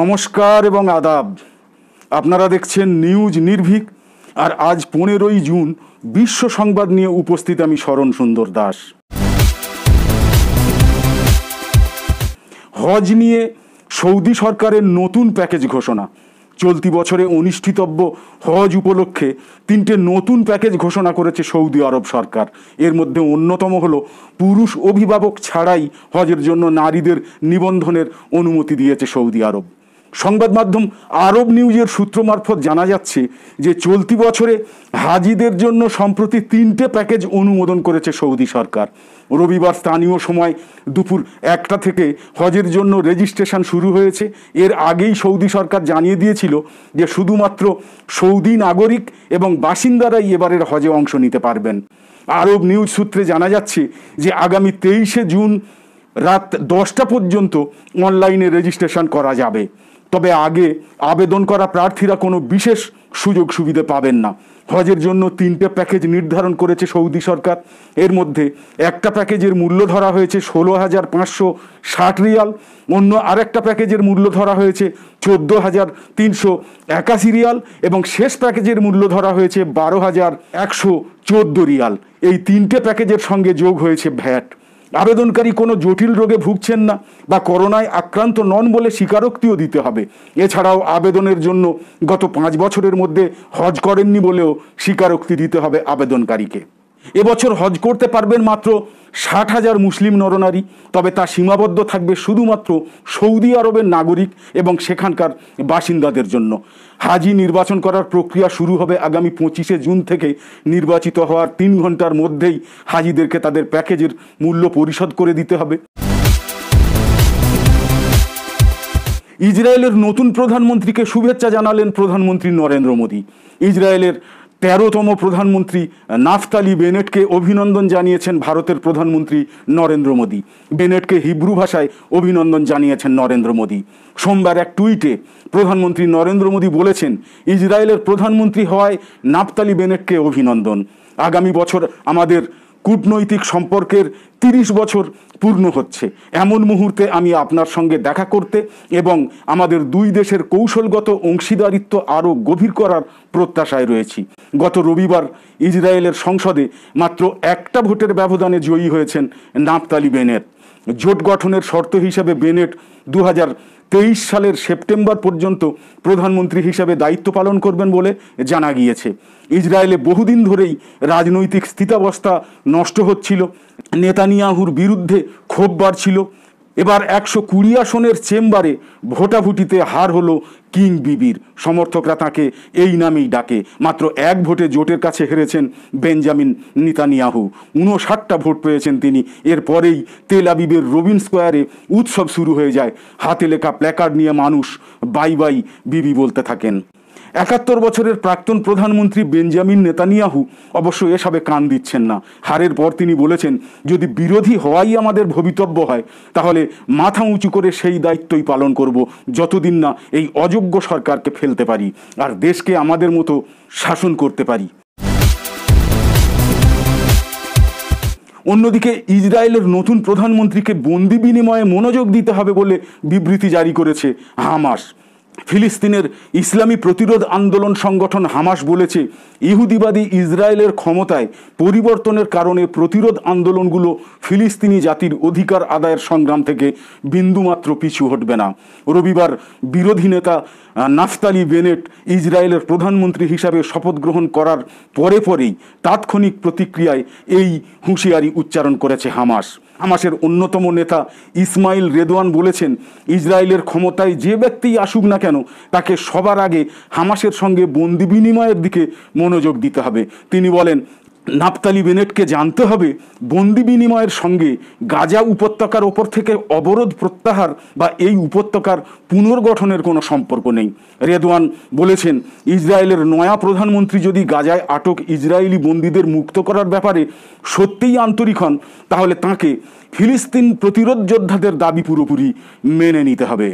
নমস্কার এবং আদাব আপনারা দেখছেন নিউজ নির্ভীক আর আজ পনেরোই জুন বিশ্ব সংবাদ নিয়ে উপস্থিত আমি শরণ সুন্দর দাস হজ নিয়ে সৌদি সরকারের নতুন প্যাকেজ ঘোষণা চলতি বছরে অনুষ্ঠিতব্য হজ উপলক্ষে তিনটে নতুন প্যাকেজ ঘোষণা করেছে সৌদি আরব সরকার এর মধ্যে অন্যতম হল পুরুষ অভিভাবক ছাড়াই হজের জন্য নারীদের নিবন্ধনের অনুমতি দিয়েছে সৌদি আরব সংবাদ মাধ্যম আরব নিউজের সূত্র মারফত জানা যাচ্ছে যে চলতি বছরে হাজিদের জন্য সম্প্রতি তিনটে প্যাকেজ অনুমোদন করেছে সৌদি সরকার রবিবার স্থানীয় সময় দুপুর একটা থেকে হজের জন্য রেজিস্ট্রেশন শুরু হয়েছে এর আগেই সৌদি সরকার জানিয়ে দিয়েছিল যে শুধুমাত্র সৌদি নাগরিক এবং বাসিন্দারাই এবারের হজে অংশ নিতে পারবেন আরব নিউজ সূত্রে জানা যাচ্ছে যে আগামী তেইশে জুন রাত দশটা পর্যন্ত অনলাইনে রেজিস্ট্রেশন করা যাবে তবে আগে আবেদন করা প্রার্থীরা কোনো বিশেষ সুযোগ সুবিধে পাবেন না হজের জন্য তিনটে প্যাকেজ নির্ধারণ করেছে সৌদি সরকার এর মধ্যে একটা প্যাকেজের মূল্য ধরা হয়েছে ষোলো হাজার পাঁচশো ষাট রিয়াল অন্য আরেকটা প্যাকেজের মূল্য ধরা হয়েছে চোদ্দ হাজার তিনশো একাশি রিয়াল এবং শেষ প্যাকেজের মূল্য ধরা হয়েছে বারো হাজার একশো চোদ্দো রিয়াল এই তিনটে প্যাকেজের সঙ্গে যোগ হয়েছে ভ্যাট আবেদনকারী কোনো জটিল রোগে ভুগছেন না বা করোনায় আক্রান্ত নন বলে স্বীকারোক্তিও দিতে হবে এছাড়াও আবেদনের জন্য গত পাঁচ বছরের মধ্যে হজ করেননি বলেও স্বীকারোক্তি দিতে হবে আবেদনকারীকে এবছর হজ করতে পারবেন মাত্র ষাট হাজার মুসলিম নরনারী তবে তা সীমাবদ্ধ থাকবে শুধুমাত্র সৌদি আরবের নাগরিক এবং সেখানকার বাসিন্দাদের জন্য হাজি নির্বাচন করার প্রক্রিয়া শুরু হবে আগামী পঁচিশে জুন থেকে নির্বাচিত হওয়ার তিন ঘন্টার মধ্যেই হাজিদেরকে তাদের প্যাকেজের মূল্য পরিশোধ করে দিতে হবে ইসরায়েলের নতুন প্রধানমন্ত্রীকে শুভেচ্ছা জানালেন প্রধানমন্ত্রী নরেন্দ্র মোদী ইসরায়েলের তেরোতম প্রধানমন্ত্রী নাফতালি বেনেটকে অভিনন্দন জানিয়েছেন ভারতের প্রধানমন্ত্রী নরেন্দ্র মোদী বেনেটকে হিব্রু ভাষায় অভিনন্দন জানিয়েছেন নরেন্দ্র মোদী সোমবার এক টুইটে প্রধানমন্ত্রী নরেন্দ্র মোদী বলেছেন ইসরায়েলের প্রধানমন্ত্রী হওয়ায় নাফতালি বেনেটকে অভিনন্দন আগামী বছর আমাদের কূটনৈতিক সম্পর্কের তিরিশ বছর পূর্ণ হচ্ছে এমন মুহূর্তে আমি আপনার সঙ্গে দেখা করতে এবং আমাদের দুই দেশের কৌশলগত অংশীদারিত্ব আরও গভীর করার প্রত্যাশায় রয়েছি গত রবিবার ইসরায়েলের সংসদে মাত্র একটা ভোটের ব্যবধানে জয়ী হয়েছেন নাফতালি বেনের জোট গঠনের শর্ত হিসাবে বেনেট দু তেইশ সালের সেপ্টেম্বর পর্যন্ত প্রধানমন্ত্রী হিসাবে দায়িত্ব পালন করবেন বলে জানা গিয়েছে ইসরায়েলে বহুদিন ধরেই রাজনৈতিক স্থিতাবস্থা নষ্ট হচ্ছিল নেতানিয়াহুর বিরুদ্ধে ক্ষোভ বাড়ছিল এবার একশো কুড়ি আসনের চেম্বারে ভোটাভুটিতে হার হলো কিং বিবির সমর্থকরা তাকে এই নামেই ডাকে মাত্র এক ভোটে জোটের কাছে হেরেছেন বেঞ্জামিন নিতানিয়াহু উনষাটটা ভোট পেয়েছেন তিনি এরপরেই তেল আবিবের রবিন স্কোয়ারে উৎসব শুরু হয়ে যায় হাতে লেখা প্ল্যাকার্ড নিয়ে মানুষ বাই বাই বিবি বলতে থাকেন একাত্তর বছরের প্রাক্তন প্রধানমন্ত্রী বেঞ্জামিন নেতানিয়াহু অবশ্য এসবে কান দিচ্ছেন না হারের পর তিনি বলেছেন যদি বিরোধী হওয়াই আমাদের ভবিতব্য হয় তাহলে মাথা উঁচু করে সেই দায়িত্বই পালন করব যতদিন না এই অযোগ্য সরকারকে ফেলতে পারি আর দেশকে আমাদের মতো শাসন করতে পারি অন্যদিকে ইসরায়েলের নতুন প্রধানমন্ত্রীকে বন্দি বিনিময়ে মনোযোগ দিতে হবে বলে বিবৃতি জারি করেছে হামাস ফিলিস্তিনের ইসলামী প্রতিরোধ আন্দোলন সংগঠন হামাস বলেছে ইহুদিবাদী ইসরায়েলের ক্ষমতায় পরিবর্তনের কারণে প্রতিরোধ আন্দোলনগুলো ফিলিস্তিনি জাতির অধিকার আদায়ের সংগ্রাম থেকে বিন্দুমাত্র পিছু হটবে না রবিবার বিরোধী নেতা নাফতালি বেনেট ইসরায়েলের প্রধানমন্ত্রী হিসাবে শপথ গ্রহণ করার পরে পরেই তাৎক্ষণিক প্রতিক্রিয়ায় এই হুঁশিয়ারি উচ্চারণ করেছে হামাস হামাসের অন্যতম নেতা ইসমাইল রেদওয়ান বলেছেন ইসরায়েলের ক্ষমতায় যে ব্যক্তিই আসুক না কেন তাকে সবার আগে হামাসের সঙ্গে বন্দি বিনিময়ের দিকে মনোযোগ দিতে হবে তিনি বলেন নাপতালি বেনেটকে জানতে হবে বন্দি বিনিময়ের সঙ্গে গাজা উপত্যকার ওপর থেকে অবরোধ প্রত্যাহার বা এই উপত্যকার পুনর্গঠনের কোনো সম্পর্ক নেই রেদওয়ান বলেছেন ইসরায়েলের নয়া প্রধানমন্ত্রী যদি গাজায় আটক ইসরায়েলি বন্দীদের মুক্ত করার ব্যাপারে সত্যিই আন্তরিক হন তাহলে তাঁকে ফিলিস্তিন প্রতিরোধ যোদ্ধাদের দাবি পুরোপুরি মেনে নিতে হবে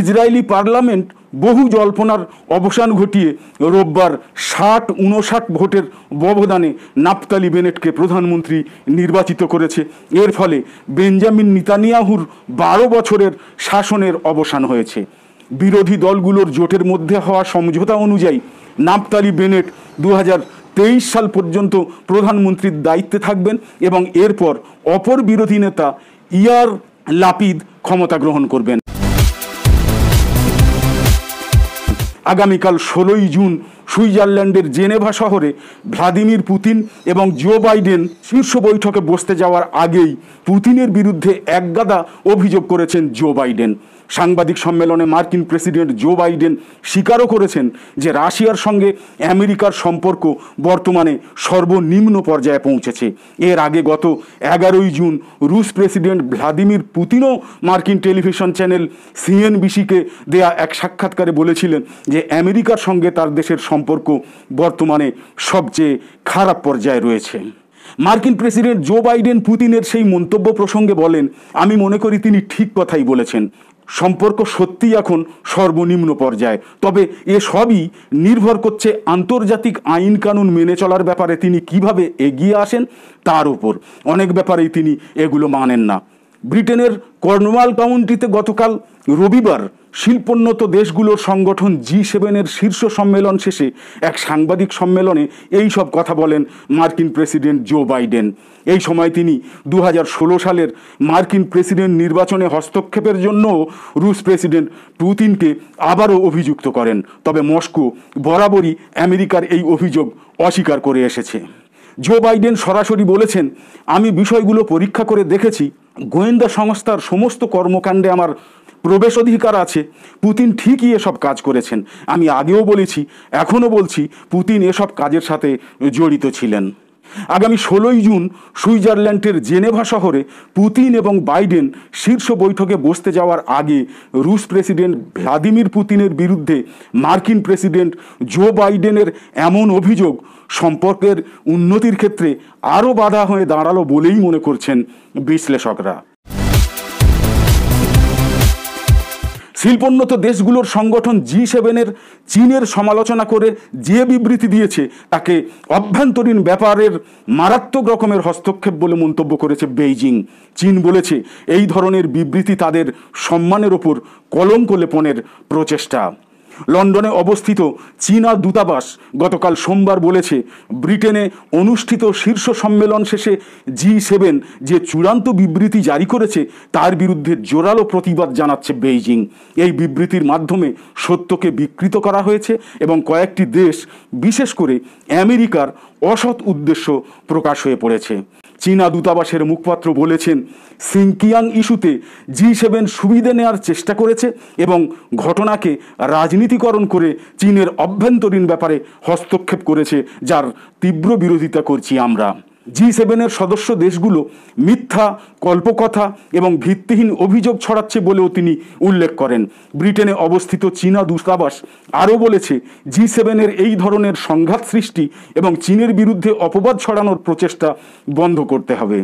ইসরায়েলি পার্লামেন্ট বহু জল্পনার অবসান ঘটিয়ে রোববার ষাট উনষাট ভোটের ব্যবধানে নাপতালি বেনেটকে প্রধানমন্ত্রী নির্বাচিত করেছে এর ফলে বেঞ্জামিন নিতানিয়াহুর বারো বছরের শাসনের অবসান হয়েছে বিরোধী দলগুলোর জোটের মধ্যে হওয়া সমঝোতা অনুযায়ী নাপতালি বেনেট দু তেইশ সাল পর্যন্ত প্রধানমন্ত্রীর দায়িত্বে থাকবেন এবং এরপর অপর বিরোধী নেতা ইয়ার লাপিদ ক্ষমতা গ্রহণ করবেন আগামীকাল ষোলোই জুন সুইজারল্যান্ডের জেনেভা শহরে ভ্লাদিমির পুতিন এবং জো বাইডেন শীর্ষ বৈঠকে বসতে যাওয়ার আগেই পুতিনের বিরুদ্ধে একগাদা অভিযোগ করেছেন জো বাইডেন সাংবাদিক সম্মেলনে মার্কিন প্রেসিডেন্ট জো বাইডেন স্বীকারও করেছেন যে রাশিয়ার সঙ্গে আমেরিকার সম্পর্ক বর্তমানে সর্বনিম্ন পর্যায়ে পৌঁছেছে এর আগে গত এগারোই জুন রুশ প্রেসিডেন্ট ভ্লাদিমির পুতিনও মার্কিন টেলিভিশন চ্যানেল সিএনবিসিকে দেয়া এক সাক্ষাৎকারে বলেছিলেন যে আমেরিকার সঙ্গে তার দেশের সম্পর্ক বর্তমানে সবচেয়ে খারাপ পর্যায়ে রয়েছে মার্কিন প্রেসিডেন্ট জো বাইডেন পুতিনের সেই মন্তব্য প্রসঙ্গে বলেন আমি মনে করি তিনি ঠিক কথাই বলেছেন সম্পর্ক সত্যিই এখন সর্বনিম্ন পর্যায়ে তবে এ সবই নির্ভর করছে আন্তর্জাতিক আইন কানুন মেনে চলার ব্যাপারে তিনি কিভাবে এগিয়ে আসেন তার উপর অনেক ব্যাপারেই তিনি এগুলো মানেন না ব্রিটেনের কর্নওয়াল কাউন্টিতে গতকাল রবিবার শিল্পোন্নত দেশগুলোর সংগঠন জি সেভেনের শীর্ষ সম্মেলন শেষে এক সাংবাদিক সম্মেলনে এই সব কথা বলেন মার্কিন প্রেসিডেন্ট জো বাইডেন এই সময় তিনি দু সালের মার্কিন প্রেসিডেন্ট নির্বাচনে হস্তক্ষেপের জন্য রুশ প্রেসিডেন্ট পুতিনকে আবারও অভিযুক্ত করেন তবে মস্কো বরাবরই আমেরিকার এই অভিযোগ অস্বীকার করে এসেছে জো বাইডেন সরাসরি বলেছেন আমি বিষয়গুলো পরীক্ষা করে দেখেছি গোয়েন্দা সংস্থার সমস্ত কর্মকাণ্ডে আমার প্রবেশ অধিকার আছে পুতিন ঠিকই এসব কাজ করেছেন আমি আগেও বলেছি এখনও বলছি পুতিন এসব কাজের সাথে জড়িত ছিলেন আগামী ষোলোই জুন সুইজারল্যান্ডের জেনেভা শহরে পুতিন এবং বাইডেন শীর্ষ বৈঠকে বসতে যাওয়ার আগে রুশ প্রেসিডেন্ট ভ্লাদিমির পুতিনের বিরুদ্ধে মার্কিন প্রেসিডেন্ট জো বাইডেনের এমন অভিযোগ সম্পর্কের উন্নতির ক্ষেত্রে আরও বাধা হয়ে দাঁড়ালো বলেই মনে করছেন বিশ্লেষকরা শিল্পোন্নত দেশগুলোর সংগঠন জি সেভেনের চীনের সমালোচনা করে যে বিবৃতি দিয়েছে তাকে অভ্যন্তরীণ ব্যাপারের মারাত্মক রকমের হস্তক্ষেপ বলে মন্তব্য করেছে বেইজিং চীন বলেছে এই ধরনের বিবৃতি তাদের সম্মানের ওপর কলঙ্ক লেপনের প্রচেষ্টা লন্ডনে অবস্থিত চীনা দূতাবাস গতকাল সোমবার বলেছে ব্রিটেনে অনুষ্ঠিত শীর্ষ সম্মেলন শেষে জি সেভেন যে চূড়ান্ত বিবৃতি জারি করেছে তার বিরুদ্ধে জোরালো প্রতিবাদ জানাচ্ছে বেইজিং এই বিবৃতির মাধ্যমে সত্যকে বিকৃত করা হয়েছে এবং কয়েকটি দেশ বিশেষ করে আমেরিকার অসৎ উদ্দেশ্য প্রকাশ হয়ে পড়েছে চীনা দূতাবাসের মুখপাত্র বলেছেন সিংকিয়াং ইস্যুতে জি সেভেন সুবিধে নেওয়ার চেষ্টা করেছে এবং ঘটনাকে রাজনীতিকরণ করে চীনের অভ্যন্তরীণ ব্যাপারে হস্তক্ষেপ করেছে যার তীব্র বিরোধিতা করছি আমরা জি সেভেনের সদস্য দেশগুলো মিথ্যা কল্পকথা এবং ভিত্তিহীন অভিযোগ ছড়াচ্ছে বলেও তিনি উল্লেখ করেন ব্রিটেনে অবস্থিত চীনা দূতাবাস আরও বলেছে জি সেভেনের এই ধরনের সংঘাত সৃষ্টি এবং চীনের বিরুদ্ধে অপবাদ ছড়ানোর প্রচেষ্টা বন্ধ করতে হবে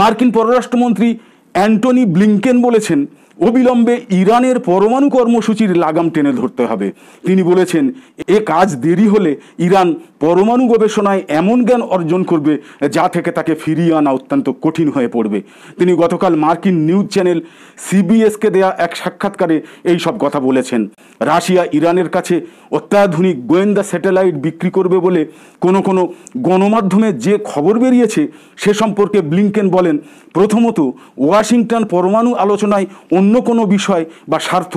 মার্কিন পররাষ্ট্রমন্ত্রী অ্যান্টনি ব্লিংকেন বলেছেন অবিলম্বে ইরানের পরমাণু কর্মসূচির লাগাম টেনে ধরতে হবে তিনি বলেছেন এ কাজ দেরি হলে ইরান পরমাণু গবেষণায় এমন জ্ঞান অর্জন করবে যা থেকে তাকে ফিরিয়ে আনা অত্যন্ত কঠিন হয়ে পড়বে তিনি গতকাল মার্কিন নিউজ চ্যানেল সিবিএসকে দেয়া এক সাক্ষাৎকারে এই সব কথা বলেছেন রাশিয়া ইরানের কাছে অত্যাধুনিক গোয়েন্দা স্যাটেলাইট বিক্রি করবে বলে কোনো কোনো গণমাধ্যমে যে খবর বেরিয়েছে সে সম্পর্কে ব্লিংকেন বলেন প্রথমত ওয়াশিংটন পরমাণু আলোচনায় অন্য কোনো বিষয় বা স্বার্থ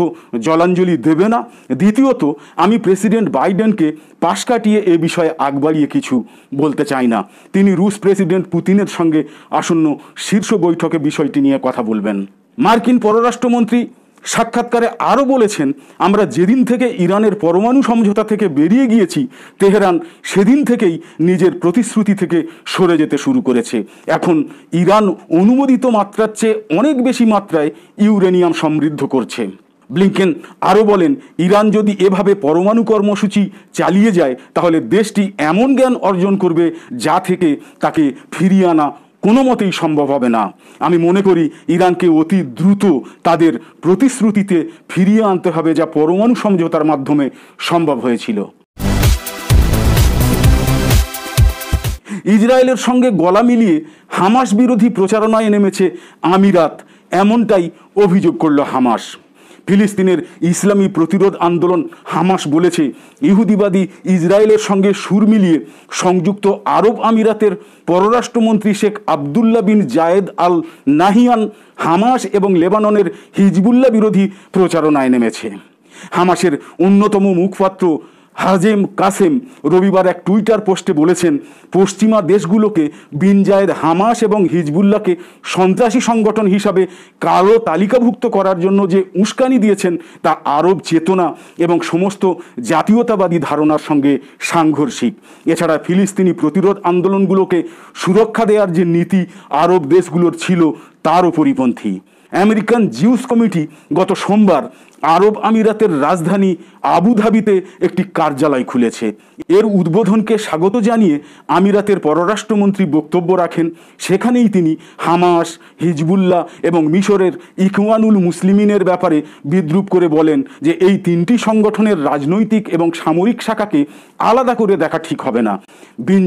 জলাঞ্জলি দেবে না দ্বিতীয়ত আমি প্রেসিডেন্ট বাইডেনকে পাশ কাটিয়ে এ বিষয়ে আগবাড়িয়ে কিছু বলতে চাই না তিনি রুশ প্রেসিডেন্ট পুতিনের সঙ্গে আসন্ন শীর্ষ বৈঠকে বিষয়টি নিয়ে কথা বলবেন মার্কিন পররাষ্ট্রমন্ত্রী সাক্ষাৎকারে আরও বলেছেন আমরা যেদিন থেকে ইরানের পরমাণু সমঝোতা থেকে বেরিয়ে গিয়েছি তেহরান সেদিন থেকেই নিজের প্রতিশ্রুতি থেকে সরে যেতে শুরু করেছে এখন ইরান অনুমোদিত মাত্রার চেয়ে অনেক বেশি মাত্রায় ইউরেনিয়াম সমৃদ্ধ করছে ব্লিংকেন আরও বলেন ইরান যদি এভাবে পরমাণু কর্মসূচি চালিয়ে যায় তাহলে দেশটি এমন জ্ঞান অর্জন করবে যা থেকে তাকে ফিরিয়ে আনা কোনো মতেই সম্ভব হবে না আমি মনে করি ইরানকে অতি দ্রুত তাদের প্রতিশ্রুতিতে ফিরিয়ে আনতে হবে যা পরমাণু সমঝোতার মাধ্যমে সম্ভব হয়েছিল ইসরায়েলের সঙ্গে গলা মিলিয়ে হামাস বিরোধী প্রচারণায় নেমেছে আমিরাত এমনটাই অভিযোগ করল হামাস ফিলিস্তিনের ইসলামী প্রতিরোধ আন্দোলন হামাস বলেছে ইহুদিবাদী ইসরায়েলের সঙ্গে সুর মিলিয়ে সংযুক্ত আরব আমিরাতের পররাষ্ট্রমন্ত্রী Sheikh Abdullah bin Zayed Al Nahyan Hamas এবং লেবাননের হিজবুল্লা বিরোধী প্রচারণায় নেমেছে হামাসের অন্যতম মুখপাত্র হাজেম কাসেম রবিবার এক টুইটার পোস্টে বলেছেন পশ্চিমা দেশগুলোকে বিনজায়েদ হামাস এবং হিজবুল্লাহকে সন্ত্রাসী সংগঠন হিসাবে কালো তালিকাভুক্ত করার জন্য যে উস্কানি দিয়েছেন তা আরব চেতনা এবং সমস্ত জাতীয়তাবাদী ধারণার সঙ্গে সাংঘর্ষিক এছাড়া ফিলিস্তিনি প্রতিরোধ আন্দোলনগুলোকে সুরক্ষা দেওয়ার যে নীতি আরব দেশগুলোর ছিল তারও পরিপন্থী আমেরিকান জিউস কমিটি গত সোমবার আরব আমিরাতের রাজধানী আবুধাবিতে একটি কার্যালয় খুলেছে এর উদ্বোধনকে স্বাগত জানিয়ে আমিরাতের পররাষ্ট্রমন্ত্রী বক্তব্য রাখেন সেখানেই তিনি হামাস হিজবুল্লাহ এবং মিশরের ইকওয়ানুল মুসলিমিনের ব্যাপারে বিদ্রুপ করে বলেন যে এই তিনটি সংগঠনের রাজনৈতিক এবং সামরিক শাখাকে আলাদা করে দেখা ঠিক হবে না বিন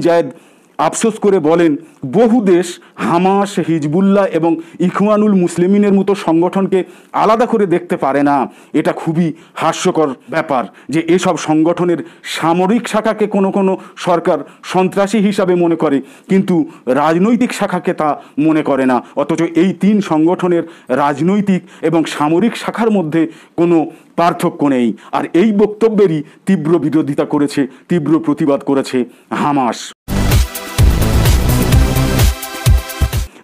আফসোস করে বলেন বহু দেশ হামাস হিজবুল্লাহ এবং ইখওয়ানুল মুসলিমিনের মতো সংগঠনকে আলাদা করে দেখতে পারে না এটা খুবই হাস্যকর ব্যাপার যে এসব সংগঠনের সামরিক শাখাকে কোনো কোনো সরকার সন্ত্রাসী হিসাবে মনে করে কিন্তু রাজনৈতিক শাখাকে তা মনে করে না অথচ এই তিন সংগঠনের রাজনৈতিক এবং সামরিক শাখার মধ্যে কোনো পার্থক্য নেই আর এই বক্তব্যেরই তীব্র বিরোধিতা করেছে তীব্র প্রতিবাদ করেছে হামাস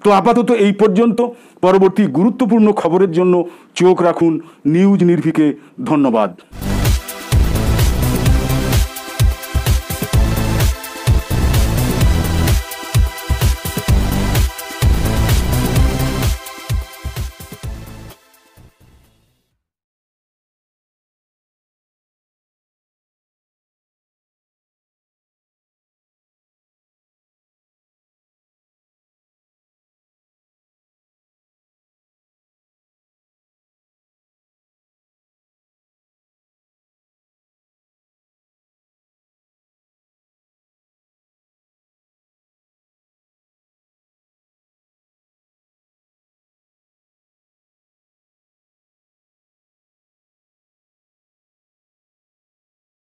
তো আপাতত এই পর্যন্ত পরবর্তী গুরুত্বপূর্ণ খবরের জন্য চোখ রাখুন নিউজ নির্ভিকে ধন্যবাদ